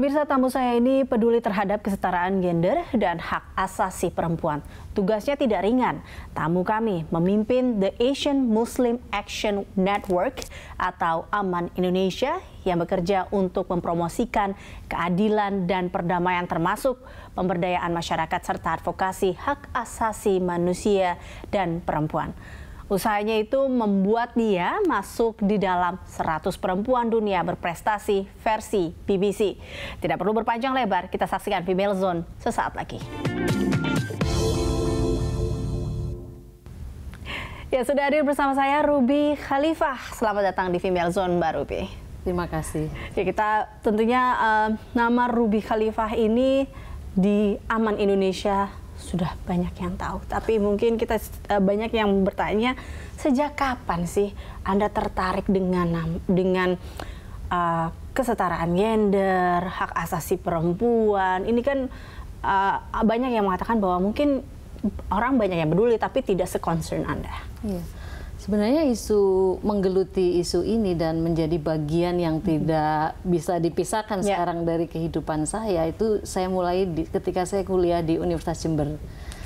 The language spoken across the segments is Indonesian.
Pemirsa tamu saya ini peduli terhadap kesetaraan gender dan hak asasi perempuan. Tugasnya tidak ringan. Tamu kami memimpin The Asian Muslim Action Network atau Aman Indonesia yang bekerja untuk mempromosikan keadilan dan perdamaian termasuk pemberdayaan masyarakat serta advokasi hak asasi manusia dan perempuan. Usahanya itu membuat dia masuk di dalam 100 perempuan dunia berprestasi versi BBC. Tidak perlu berpanjang lebar, kita saksikan Female Zone sesaat lagi. Ya, sudah hadir bersama saya Ruby Khalifah. Selamat datang di Female Zone, Mbak Ruby. Terima kasih. Ya, kita tentunya uh, nama Ruby Khalifah ini di Aman Indonesia sudah banyak yang tahu, tapi mungkin kita uh, banyak yang bertanya sejak kapan sih Anda tertarik dengan dengan uh, kesetaraan gender, hak asasi perempuan. Ini kan uh, banyak yang mengatakan bahwa mungkin orang banyak yang peduli tapi tidak seconcern Anda. Yeah. Sebenarnya isu menggeluti isu ini dan menjadi bagian yang tidak bisa dipisahkan yeah. sekarang dari kehidupan saya itu saya mulai di, ketika saya kuliah di Universitas Jember.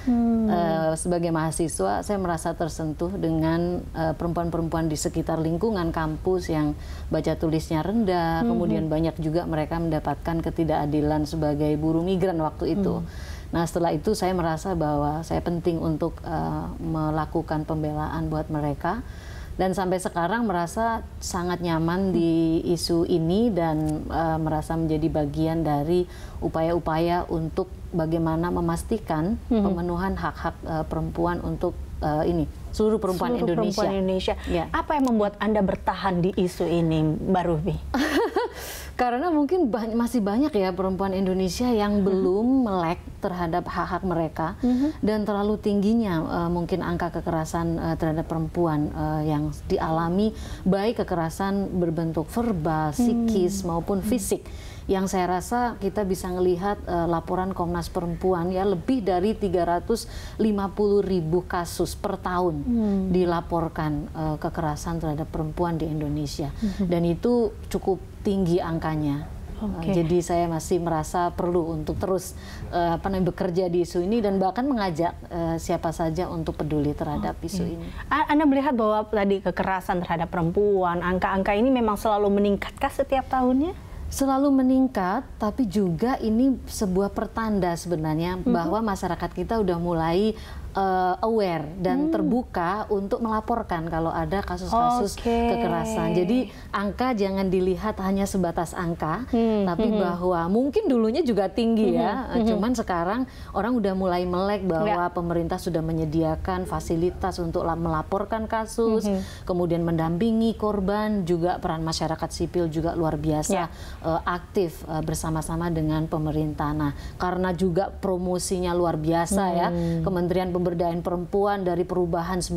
Hmm. Uh, sebagai mahasiswa saya merasa tersentuh dengan eh, perempuan-perempuan di sekitar lingkungan kampus yang baca tulisnya rendah, hmm. kemudian banyak juga mereka mendapatkan ketidakadilan sebagai buruh migran waktu itu. Hmm Nah setelah itu saya merasa bahwa saya penting untuk uh, melakukan pembelaan buat mereka dan sampai sekarang merasa sangat nyaman hmm. di isu ini dan uh, merasa menjadi bagian dari upaya-upaya untuk bagaimana memastikan hmm. pemenuhan hak-hak uh, perempuan untuk uh, ini seluruh perempuan seluruh Indonesia. Perempuan Indonesia. Ya. Apa yang membuat anda bertahan di isu ini, Mbak Ruby? Karena mungkin ba masih banyak ya perempuan Indonesia yang mhm. belum melek terhadap hak-hak mereka hmm. dan terlalu tingginya uh, mungkin angka kekerasan uh, terhadap perempuan uh, yang dialami baik kekerasan berbentuk verbal, hmm. psikis hmm. maupun fisik. Hmm yang saya rasa kita bisa melihat uh, eh, laporan Komnas Perempuan ya lebih dari 350 ribu kasus per tahun hmm. dilaporkan uh, kekerasan terhadap perempuan di Indonesia hmm. dan itu cukup tinggi angkanya. Okay. Eh, jadi saya masih merasa perlu untuk terus uh, apa namanya bekerja di isu ini dan bahkan mengajak uh, siapa saja untuk peduli terhadap okay. isu ini. Anda melihat bahwa tadi kekerasan terhadap perempuan, angka-angka ini memang selalu meningkatkah setiap tahunnya? selalu meningkat, tapi juga ini sebuah pertanda sebenarnya mm -hmm. bahwa masyarakat kita udah mulai uh, aware dan hmm. terbuka untuk melaporkan kalau ada kasus-kasus okay. kekerasan. Jadi angka jangan dilihat hanya sebatas angka, hmm. tapi hmm. hmm. bahwa mungkin dulunya juga tinggi ya. hmm. ya, hmm. cuman sekarang orang udah mulai melek bahwa ya. pemerintah sudah menyediakan fasilitas untuk melaporkan kasus, hmm, hmm. kemudian mendampingi korban, juga peran masyarakat sipil juga luar biasa ya. uh, aktif uh, bersama-sama dengan pemerintah. Nah, karena juga promosinya luar biasa ya, hmm. ya, Kementerian Pem pemberdayaan perempuan dari perubahan 98 uh,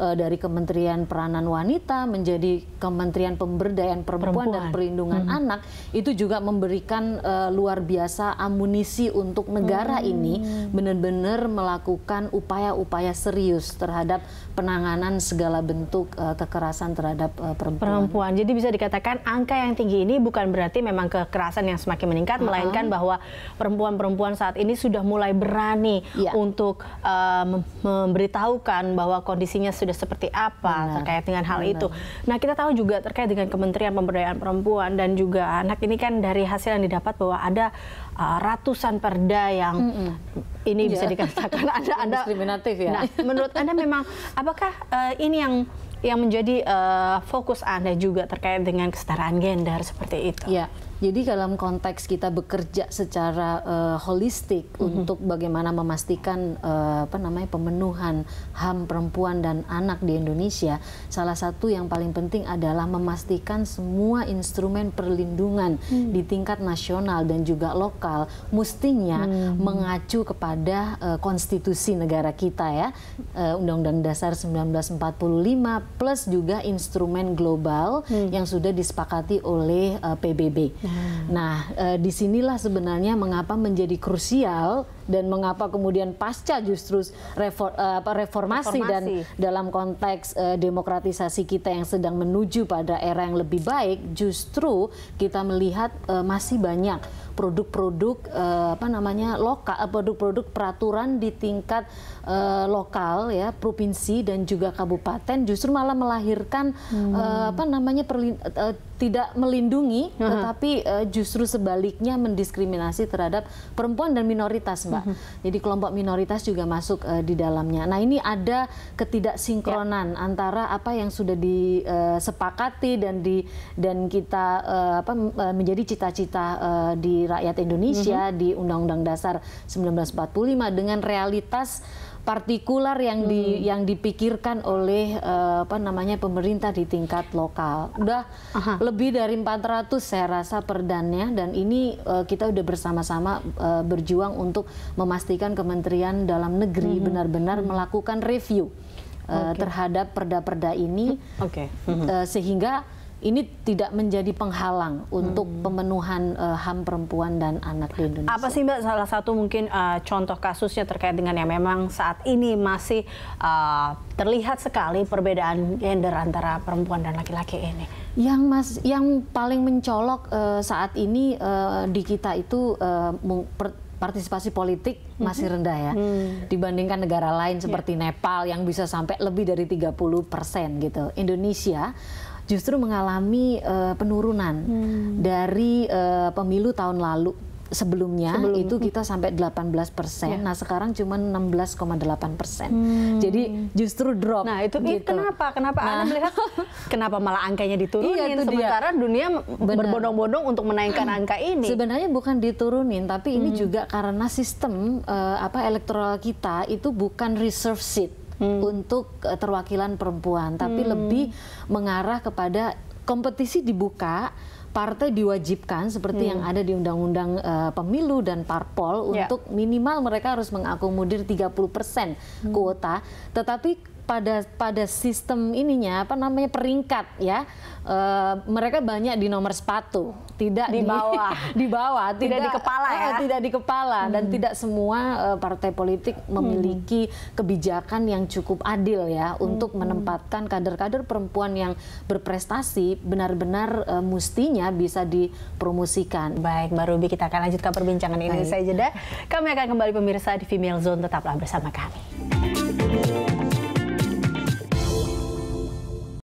eh, dari Kementerian Peranan Wanita menjadi Kementerian Pemberdayaan Perempuan, perempuan. dan Perlindungan hmm. Anak itu juga memberikan uh, luar biasa amunisi untuk negara hmm. ini benar-benar melakukan upaya-upaya serius terhadap penanganan segala bentuk uh, kekerasan terhadap uh, perempuan. Perempuan. Jadi bisa dikatakan angka yang tinggi ini bukan berarti memang kekerasan yang semakin meningkat uh -huh. melainkan bahwa perempuan-perempuan saat ini sudah mulai berani ya. untuk uh, memberitahukan bahwa kondisinya sudah seperti apa Benar. terkait dengan hal Benar. itu. Nah, kita tahu juga terkait dengan Kementerian Pemberdayaan Perempuan dan juga anak ini kan dari hasil yang didapat bahwa ada uh, ratusan perda yang mm -mm. ini yeah. bisa dikatakan ada ada diskriminatif ya. Nah, menurut Anda memang apakah uh, ini yang yang menjadi uh, fokus Anda juga terkait dengan kesetaraan gender seperti itu? Yeah jadi dalam konteks kita bekerja secara uh, holistik mm -hmm. untuk bagaimana memastikan uh, apa namanya pemenuhan HAM perempuan dan anak di Indonesia, salah satu yang paling penting adalah memastikan semua instrumen perlindungan mm. di tingkat nasional dan juga lokal mestinya mm. mengacu kepada uh, konstitusi negara kita ya, Undang-Undang uh, Dasar 1945 plus juga instrumen global mm. yang sudah disepakati oleh uh, PBB. Nah, e, disinilah sebenarnya mengapa menjadi krusial dan mengapa kemudian pasca justru refor, reformasi, eh, reformasi dan dalam konteks uh, demokratisasi kita yang sedang menuju pada era yang lebih baik justru kita melihat uh, masih banyak produk-produk uh, apa namanya lokal produk-produk peraturan di tingkat uh, lokal ya provinsi dan juga kabupaten justru malah melahirkan hmm. uh, apa namanya perlin, uh, tidak melindungi uh -huh. tetapi uh, justru sebaliknya mendiskriminasi terhadap perempuan dan minoritas mbak. -hmm. Jadi kelompok minoritas juga masuk uh, di dalamnya. Nah ini ada ketidaksinkronan yeah. antara apa yang sudah disepakati eh, dan di dan kita uh, apa menjadi cita-cita uh, di rakyat Indonesia mm -hmm. di Undang-Undang Dasar 1945 dengan realitas partikular yang di hmm. yang dipikirkan oleh uh, apa namanya pemerintah di tingkat lokal. Udah Aha. lebih dari 400 saya rasa perdannya dan ini uh, kita udah bersama-sama uh, berjuang untuk memastikan Kementerian Dalam Negeri hmm. benar-benar hmm. melakukan review uh, okay. terhadap perda-perda ini. Oke. Okay. Hmm. Uh, sehingga ini tidak menjadi penghalang untuk hmm. pemenuhan uh, HAM perempuan dan anak di Indonesia. Apa sih Mbak salah satu mungkin uh, contoh kasusnya terkait dengan yang memang saat ini masih uh, terlihat sekali perbedaan gender antara perempuan dan laki-laki ini? Yang mas, yang paling mencolok uh, saat ini uh, di kita itu uh, partisipasi politik masih mhm. rendah ya hmm. dibandingkan negara lain ya. seperti yeah. Nepal yang bisa sampai lebih dari 30 persen gitu. Indonesia justru mengalami uh, penurunan hmm. dari uh, pemilu tahun lalu sebelumnya Sebelum. itu kita hmm. sampai 18 persen. Ya. Nah sekarang cuma 16,8 persen. Hmm. Jadi justru drop. Nah itu gitu. kenapa? Kenapa nah. Anda melihat kenapa malah angkanya diturunin? Iya, sementara dia. dunia berbondong-bondong untuk menaikkan hmm. angka ini. Sebenarnya bukan diturunin, tapi ini hmm. juga karena sistem uh, apa elektoral kita itu bukan reserve seat hmm. untuk eh, terwakilan perempuan, tapi hmm. lebih mengarah kepada kompetisi dibuka partai diwajibkan seperti hmm. yang ada di Undang-Undang uh, Pemilu dan Parpol yeah. untuk minimal mereka harus mengakomodir 30% hmm. kuota. Tetapi pada pada sistem ininya apa namanya peringkat ya e, mereka banyak di nomor sepatu tidak di bawah di, bawah tidak, tidak di kepala eh, ya tidak di kepala hmm. dan tidak semua e, partai politik hmm. memiliki hmm. kebijakan yang cukup adil ya hmm. untuk menempatkan kader-kader perempuan yang berprestasi benar-benar e, mustinya bisa dipromosikan baik Mbak Ruby kita akan lanjutkan perbincangan ini baik. saya jeda kami akan kembali pemirsa di Female Zone tetaplah bersama kami.